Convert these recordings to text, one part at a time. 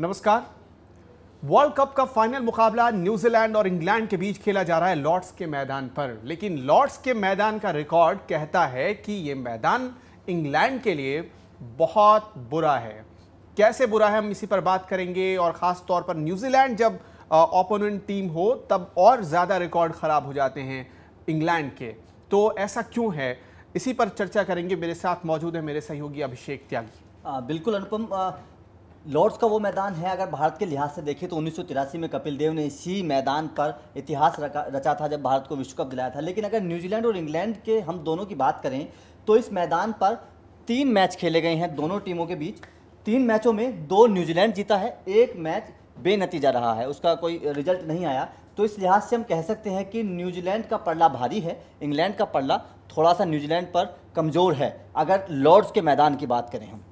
नमस्कार world cup का final मुकाबला न्यूजीलैंड और इंग्लैंड के बीच खेला जा रहा है लॉर्ड्स के मैदान पर लेकिन लॉर्ड्स के मैदान का रिकॉर्ड कहता है कि ये मैदान इंग्लैंड के लिए बहुत बुरा है कैसे बुरा है हम इसी पर बात करेंगे और ख़ास तौर पर न्यूजीलैंड जब ओपोनेंट टीम हो तब और ज़्यादा रिकॉर्ड ख़राब हो जाते हैं इंग्लैंड के तो ऐसा क्यों है इसी पर चर्चा करेंगे मेरे साथ मौजूद है मेरे सहयोगी अभिषेक त्यागी आ, बिल्कुल अनुपम लॉर्ड्स का वो मैदान है अगर भारत के लिहाज से देखें तो उन्नीस में कपिल देव ने इसी मैदान पर इतिहास रचा था जब भारत को विश्व कप दिलाया था लेकिन अगर न्यूजीलैंड और इंग्लैंड के हम दोनों की बात करें तो इस मैदान पर तीन मैच खेले गए हैं दोनों टीमों के बीच तीन मैचों में दो न्यूजीलैंड जीता है एक मैच बेनतीजा रहा है उसका कोई रिजल्ट नहीं आया तो इस लिहाज से हम कह सकते हैं कि न्यूजीलैंड का पड़ला भारी है इंग्लैंड का पड़ला थोड़ा सा न्यूजीलैंड पर कमज़ोर है अगर लॉर्ड्स के मैदान की बात करें हम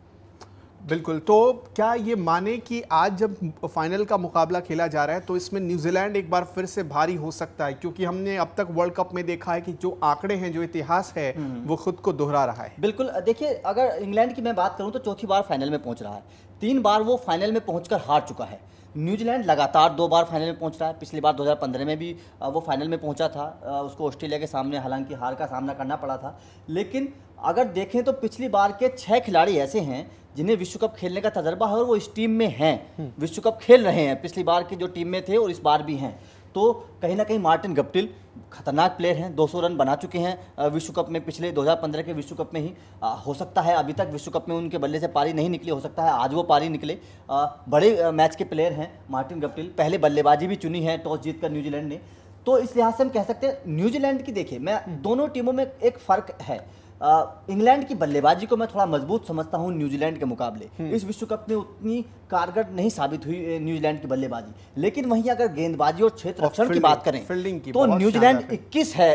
बिल्कुल तो क्या ये माने कि आज जब फाइनल का मुकाबला खेला जा रहा है तो इसमें न्यूजीलैंड एक बार फिर से भारी हो सकता है क्योंकि हमने अब तक वर्ल्ड कप में देखा है कि जो आंकड़े हैं जो इतिहास है हम्म। वो खुद को दोहरा रहा है बिल्कुल देखिए अगर इंग्लैंड की मैं बात करूं तो चौथी बार फाइनल में पहुंच रहा है तीन बार वो फाइनल में पहुंचकर हार चुका है न्यूजीलैंड लगातार दो बार फाइनल में पहुंच रहा है पिछली बार 2015 में भी वो फाइनल में पहुंचा था उसको ऑस्ट्रेलिया के सामने हालांकि हार का सामना करना पड़ा था लेकिन अगर देखें तो पिछली बार के छः खिलाड़ी ऐसे हैं जिन्हें विश्व कप खेलने का तजर्बा है और वो इस टीम में हैं हम्म। विश्व कप खेल रहे हैं पिछली बार की जो टीम में थे और इस बार भी हैं तो कहीं ना कहीं मार्टिन गप्टिल खतरनाक प्लेयर हैं 200 रन बना चुके हैं विश्व कप में पिछले 2015 के विश्व कप में ही आ, हो सकता है अभी तक विश्व कप में उनके बल्ले से पारी नहीं निकली हो सकता है आज वो पारी निकले आ, बड़े आ, मैच के प्लेयर हैं मार्टिन गप्टिल पहले बल्लेबाजी भी चुनी है टॉस जीत न्यूजीलैंड ने तो इस लिहाज से हम कह सकते हैं न्यूजीलैंड की देखिए मैं दोनों टीमों में एक फ़र्क है इंग्लैंड की बल्लेबाजी को मैं थोड़ा मजबूत समझता हूँ न्यूजीलैंड के मुकाबले हम्म। इस विश्व कप में उतनी कारगर नहीं साबित हुई न्यूजीलैंड की बल्लेबाजी लेकिन वहीं अगर गेंदबाजी और क्षेत्र की बात करें फील्डिंग की तो न्यूजीलैंड इक्कीस है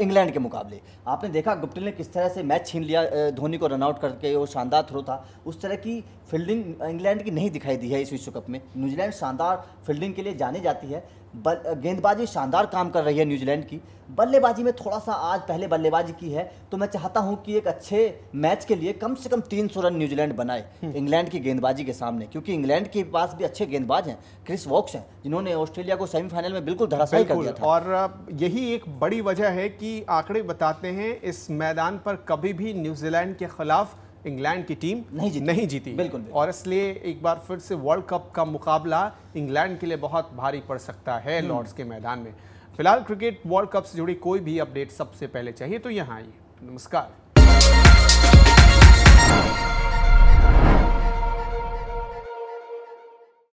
इंग्लैंड के मुकाबले आपने देखा गुप्टिल ने किस तरह से मैच छीन लिया धोनी को रनआउट करके वो शानदार थ्रो था उस तरह की फील्डिंग इंग्लैंड की नहीं दिखाई दी है इस विश्व कप में न्यूजीलैंड शानदार फील्डिंग के लिए जानी जाती है गेंदबाजी शानदार काम कर रही है न्यूजीलैंड की बल्लेबाजी में थोड़ा सा आज पहले बल्लेबाजी की है तो मैं चाहता हूं कि एक अच्छे मैच के लिए कम से कम 300 रन न्यूजीलैंड बनाए हम्म। इंग्लैंड की गेंदबाजी के सामने क्योंकि इंग्लैंड के पास भी अच्छे गेंदबाज हैं क्रिस वॉक्स हैं जिन्होंने ऑस्ट्रेलिया को सेमीफाइनल में बिल्कुल धराशायी कर दिया था और यही एक बड़ी वजह है कि आंकड़े बताते हैं इस मैदान पर कभी भी न्यूजीलैंड के खिलाफ इंग्लैंड की टीम नहीं जीती नहीं जीती बिल्कुल, बिल्कुल। और इसलिए एक बार फिर से वर्ल्ड कप का मुकाबला इंग्लैंड के लिए बहुत भारी पड़ सकता है हम्म। लॉर्ड्स के मैदान में फिलहाल क्रिकेट वर्ल्ड कप से जुड़ी कोई भी अपडेट सबसे पहले चाहिए तो यहाँ आइए नमस्कार